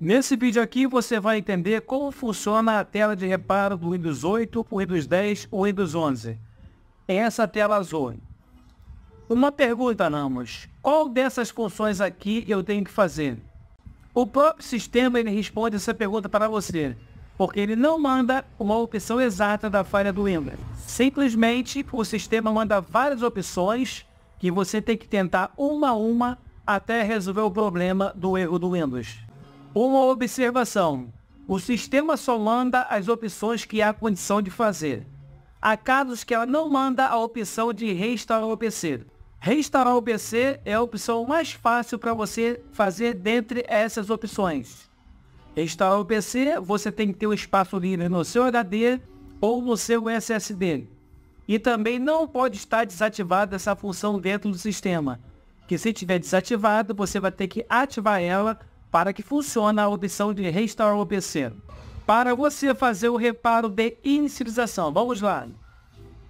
Nesse vídeo aqui você vai entender como funciona a tela de reparo do Windows 8, Windows 10 ou Windows 11. Essa tela azul. Uma pergunta, Namos. Qual dessas funções aqui eu tenho que fazer? O próprio sistema ele responde essa pergunta para você, porque ele não manda uma opção exata da falha do Windows. Simplesmente o sistema manda várias opções que você tem que tentar uma a uma até resolver o problema do erro do Windows. Uma observação. O sistema só manda as opções que há condição de fazer. Há casos que ela não manda a opção de restaurar o PC. Restaurar o PC é a opção mais fácil para você fazer dentre essas opções. Restaurar o PC, você tem que ter um espaço livre no seu HD ou no seu SSD. E também não pode estar desativada essa função dentro do sistema, que se tiver desativado, você vai ter que ativar ela para que funcione a opção de restaurar o PC. Para você fazer o reparo de inicialização, vamos lá.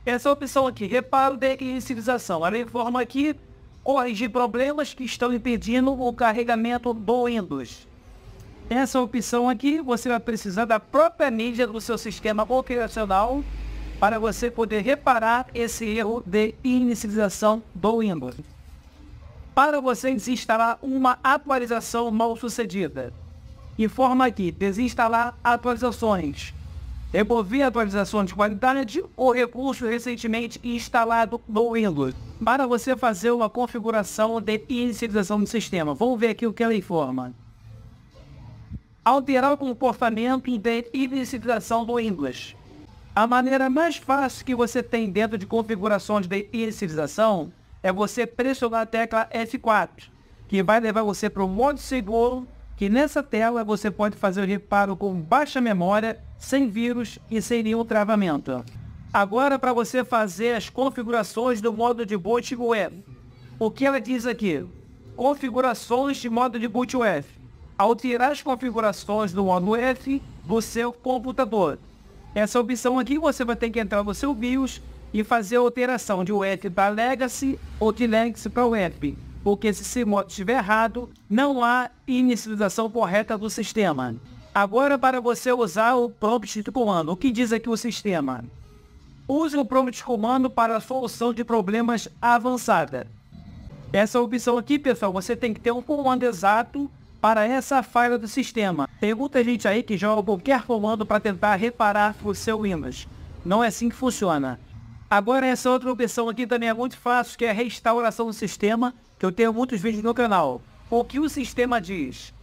Essa opção aqui, reparo de inicialização, ela informa aqui corrigir problemas que estão impedindo o carregamento do Windows. Essa opção aqui, você vai precisar da própria mídia do seu sistema operacional para você poder reparar esse erro de inicialização do Windows para você desinstalar uma atualização mal sucedida. Informa aqui, desinstalar atualizações. Remover atualizações de qualidade ou recurso recentemente instalado no Windows. Para você fazer uma configuração de inicialização do sistema. Vamos ver aqui o que ela informa. Alterar o comportamento de inicialização do Windows. A maneira mais fácil que você tem dentro de configurações de inicialização é você pressionar a tecla F4, que vai levar você para o modo seguro, que nessa tela você pode fazer o reparo com baixa memória, sem vírus e sem nenhum travamento. Agora para você fazer as configurações do modo de boot web. O que ela diz aqui? Configurações de modo de boot web. Alterar as configurações do modo F do seu computador. Essa opção aqui você vai ter que entrar no seu BIOS e fazer a alteração de web para legacy ou de legacy para web, porque se esse modo estiver errado, não há inicialização correta do sistema. Agora para você usar o prompt de comando, o que diz aqui o sistema? Use o prompt de comando para a solução de problemas avançada. Essa é opção aqui, pessoal, você tem que ter um comando exato para essa falha do sistema. Tem muita gente aí que joga qualquer comando para tentar reparar o seu Windows. Não é assim que funciona. Agora essa outra opção aqui também é muito fácil, que é a restauração do sistema, que eu tenho muitos vídeos no canal. O que o sistema diz?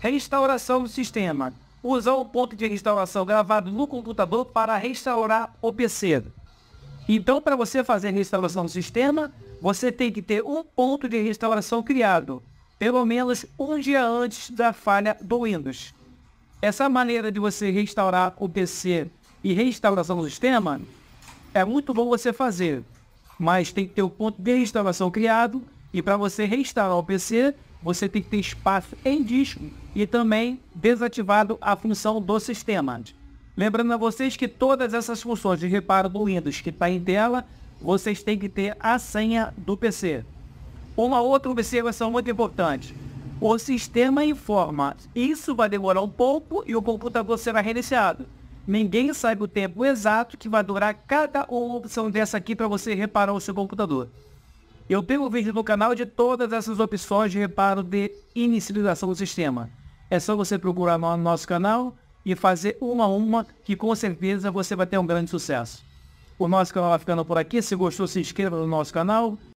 Restauração do sistema. Usar o ponto de restauração gravado no computador para restaurar o PC. Então, para você fazer a restauração do sistema, você tem que ter um ponto de restauração criado, pelo menos um dia antes da falha do Windows. Essa maneira de você restaurar o PC e restauração do sistema é muito bom você fazer, mas tem que ter o ponto de restauração criado e para você restaurar o PC, você tem que ter espaço em disco e também desativado a função do sistema. Lembrando a vocês que todas essas funções de reparo do Windows que está em tela, vocês têm que ter a senha do PC. Uma outra observação muito importante. O sistema informa. Isso vai demorar um pouco e o computador será reiniciado ninguém sabe o tempo exato que vai durar cada opção dessa aqui para você reparar o seu computador. Eu tenho um vídeo no canal de todas essas opções de reparo de inicialização do sistema. É só você procurar no nosso canal e fazer uma a uma, que com certeza você vai ter um grande sucesso. O nosso canal vai ficando por aqui. Se gostou, se inscreva no nosso canal